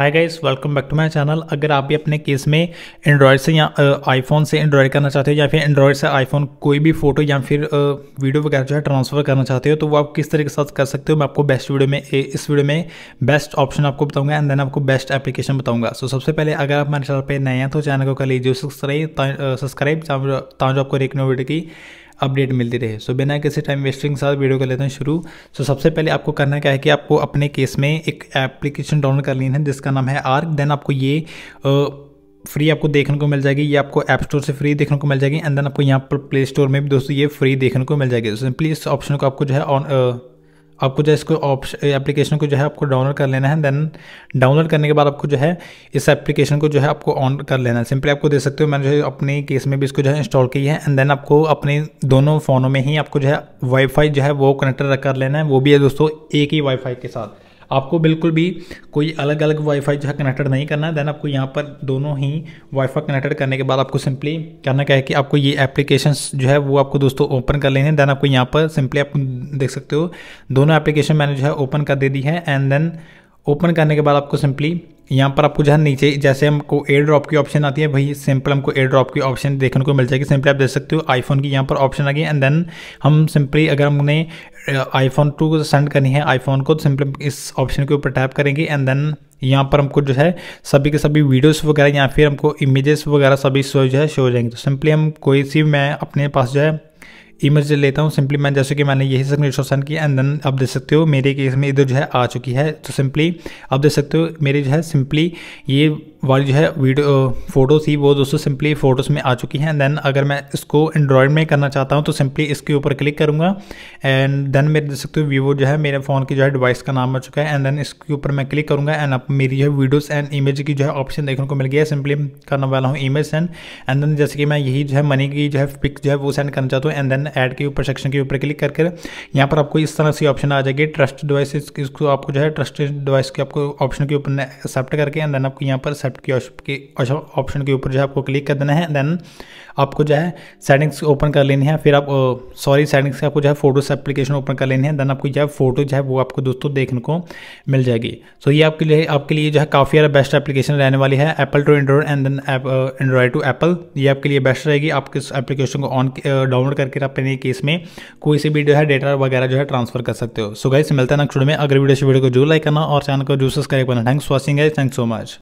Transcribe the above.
hi guys welcome back to my channel अगर आप भी अपने केस में एंड्रॉयड से या आईफोन से एंड्रॉयड करना चाहते हो या फिर एंड्रॉयड से आईफोन कोई भी फोटो या फिर वीडियो वगैरह जो है ट्रांसफ़र करना चाहते हो तो वो आप किस तरीके से कर सकते हो मैं आपको बेस्ट वीडियो में इस वीडियो में बेस्ट ऑप्शन आपको बताऊंगा एंड देन आपको बेस्ट एप्लीकेशन बताऊंगा सो so, सबसे पहले अगर आप हमारे चैनल पर नए हैं तो चैनल को कर लीजिए सब्सक्राइब सब्सक्राइब आपको एक नई वीडियो की अपडेट मिलती रहे सो बिना किसी टाइम वेस्टिंग के साथ वीडियो कर लेते हैं शुरू सो सबसे पहले आपको करना क्या है कि आपको अपने केस में एक एप्लीकेशन डाउनलोड कर लेना है जिसका नाम है आर्क देन आपको ये फ्री आपको देखने को मिल जाएगी ये आपको ऐप स्टोर से फ्री देखने को मिल जाएगी एंड देन आपको यहाँ पर प्ले स्टोर में भी दोस्तों ये फ्री देखने को मिल जाएगी सिंपली इस ऑप्शन को आपको जो है ऑन आपको जो है इसको ऑप्शन एप्लीकेशन को जो है आपको डाउनलोड कर लेना है देन डाउनलोड करने के बाद आपको जो है इस एप्लीकेशन को जो है आपको ऑन कर लेना है सिंपली आपको दे सकते हो मैंने जो है अपने केस में भी इसको जो है इंस्टॉल की है एंड देन आपको अपने दोनों फ़ोनों में ही आपको जो है वाईफाई जो है वो कनेक्ट कर लेना है वो भी है दोस्तों एक ही वाईफाई के साथ आपको बिल्कुल भी कोई अलग अलग वाईफाई जो है कनेक्टेड नहीं करना है देन आपको यहाँ पर दोनों ही वाईफाई कनेक्टेड करने के बाद आपको सिंपली करना क्या है कि आपको ये एप्लीकेशन जो है वो आपको दोस्तों ओपन कर लेने देन आपको यहाँ पर सिंपली आप देख सकते हो दोनों एप्लीकेशन मैंने जो है ओपन कर दे दी है एंड देन ओपन करने के बाद आपको सिंपली यहाँ पर आपको जहाँ नीचे जैसे हमको एयर ड्रॉप की ऑप्शन आती है भाई सिंपल हमको एयर ड्रॉप की ऑप्शन देखने को मिल जाएगी सिंपली आप देख सकते हो आईफोन की यहाँ पर ऑप्शन आ गई एंड देन हम सिंपली अगर हमने आईफोन टू सेंड करनी है आईफोन को तो सिंपली इस ऑप्शन के ऊपर टैप करेंगे एंड देन यहाँ पर हमको जो है सभी के सभी वीडियोस वगैरह या फिर हमको इमेजेस वगैरह सभी जो है शो हो जाएंगे तो सिंपली हम कोई सी मैं अपने पास जो है इमेज लेता हूँ सिंपली मैं जैसे कि मैंने यही स्क्रीन सेंड किया एंड देन आप देख सकते हो मेरे केस में इधर जो है आ चुकी है तो सिंपली आप देख सकते हो मेरे जो है सिंपली ये वाली जो है वीडियो फोटो थी वो दोस्तों सिंपली फ़ोटोज़ में आ चुकी हैं देन अगर मैं इसको एंड्रॉयड में करना चाहता हूँ तो सिंपली इसके ऊपर क्लिक करूँगा एंड देन मेरे देख सकते हो वीवो जो है मेरे फ़ोन की जो है डिवाइस का नाम आ चुका है एंड देन इसके ऊपर मैं क्लिक करूँगा एंड अब मेरी जो है वीडियोज़ एंड इमेज की जो है ऑप्शन देखने को मिल गया सिंपली करने वाला हूँ इमेज सेंड एंड देन जैसे कि मैं यही जो है मनी की जो है पिक जो है वो सेंड करना चाहता हूँ एंड देन एड के ऊपर सेक्शन के ऊपर क्लिक करके यहाँ पर आपको इस तरह से ऑप्शन आ जाएगी ट्रस्ट डिवाइस इसको आपको जो है ट्रस्ट डिवाइस के आपको ऑप्शन के ऊपर एक्सेप्ट करके एंड देन आपको यहाँ पर एक्सेप्ट की ऑप्शन के ऊपर जो है आपको क्लिक कर देना है देन आपको जो है सेटिंग्स ओपन कर लेनी है फिर आप सॉरी सेटिंग्स आपको जो है फोटोस एप्लीकेशन ओपन कर लेनी है देन आपको जो है फोटो जो है वो आपको दोस्तों देखने को मिल जाएगी सो so, ये आपके लिए आपके लिए जो है काफ़ी ज़्यादा बेस्ट एप्लीकेशन रहने वाली है Apple to Android and then Android to Apple ये आपके लिए बेस्ट रहेगी आप किस एप्लीकेशन को ऑन डाउनलोड करके आप अपने केस में कोई सी भी जो है डेटा वगैरह जो है ट्रांसफर कर सकते हो सो गाइस मिलता है ना वीडियो में अगर वीडियो से वीडियो को जो लाइक करना और चैनल को जो सब्सक्राइब करना thanks watching guys thanks so much